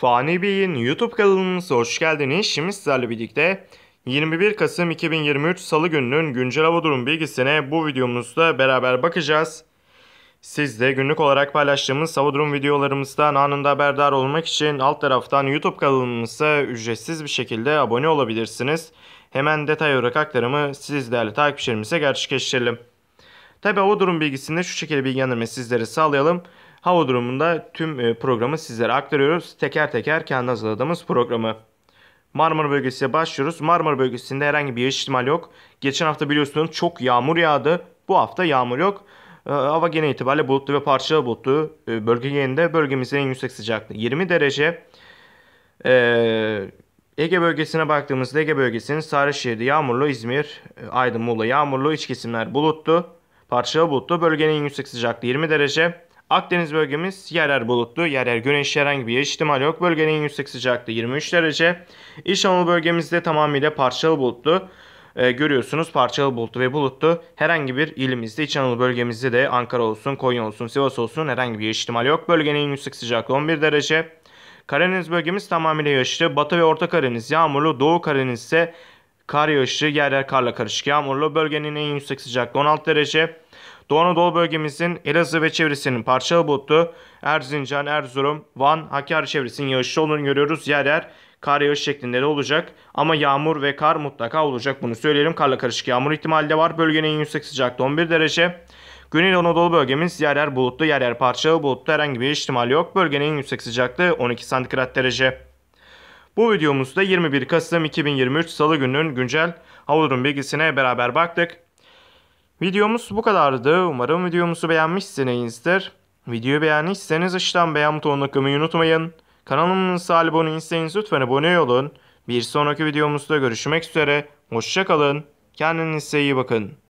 Fani Bey'in YouTube kanalımıza hoş geldiniz. Şimdi sizlerle birlikte 21 Kasım 2023 Salı gününün güncel hava durum bilgisine bu videomuzda beraber bakacağız. Siz de günlük olarak paylaştığımız hava durum videolarımızdan anında haberdar olmak için alt taraftan YouTube kanalımıza ücretsiz bir şekilde abone olabilirsiniz. Hemen detay olarak aktarımı siz takipçilerimize gerçekleştirelim. Tabi hava durum bilgisinde şu şekilde bilgilendirme sizlere sağlayalım. Hava durumunda tüm e, programı sizlere aktarıyoruz. Teker teker kendi hazırladığımız programı. Marmara bölgesine başlıyoruz. Marmara bölgesinde herhangi bir ihtimal yok. Geçen hafta biliyorsunuz çok yağmur yağdı. Bu hafta yağmur yok. E, hava genel itibariyle bulutlu ve parçalı bulutlu. E, bölge genelinde bölgemizin en yüksek sıcaklığı 20 derece. Ege bölgesine baktığımızda Ege bölgesinin Sarıçehir'de yağmurlu, İzmir, Aydın, Muğla yağmurlu, iç kesimler bulutlu, parçalı bulutlu. Bölgenin en yüksek sıcaklığı 20 derece. Akdeniz bölgemiz yer yer bulutlu, yer yer güneşli herhangi bir ihtimal yok. Bölgenin yüksek sıcaklığı 23 derece. İç Anadolu bölgemizde tamamıyla parçalı bulutlu. Ee, görüyorsunuz parçalı bulutlu ve bulutlu. Herhangi bir ilimizde, İç Anadolu bölgemizde de Ankara olsun, Konya olsun, Sivas olsun herhangi bir ihtimal yok. Bölgenin yüksek sıcaklığı 11 derece. Karadeniz bölgemiz tamamıyla yaşlı. Batı ve Orta Karadeniz yağmurlu, Doğu Karadeniz ise Kar yağışı yer yer karla karışık yağmurlu. Bölgenin en yüksek sıcaklığı 16 derece. Doğu Anadolu bölgemizin Elazığ ve çevresinin parçalı bulutlu. Erzincan, Erzurum, Van, Hakkari çevresinin yağışlı olduğunu görüyoruz. Yer yer kar yağış şeklinde de olacak. Ama yağmur ve kar mutlaka olacak bunu söyleyelim. Karla karışık yağmur ihtimali de var. Bölgenin en yüksek sıcaklığı 11 derece. Güney Anadolu bölgemiz yer yer bulutlu, yer yer parçalı bulutlu herhangi bir ihtimal yok. Bölgenin en yüksek sıcaklığı 12 santigrat derece. Bu videomuzda 21 Kasım 2023 Salı gününün güncel havlu bilgisine beraber baktık. Videomuz bu kadardı. Umarım videomuzu beğenmişsinizdir. Videoyu beğendiyseniz aşağıdan beğen butonuna tıklamayı unutmayın. Kanalımıza abone değilseniz lütfen abone olun. Bir sonraki videomuzda görüşmek üzere. Hoşçakalın. Kendinize iyi bakın.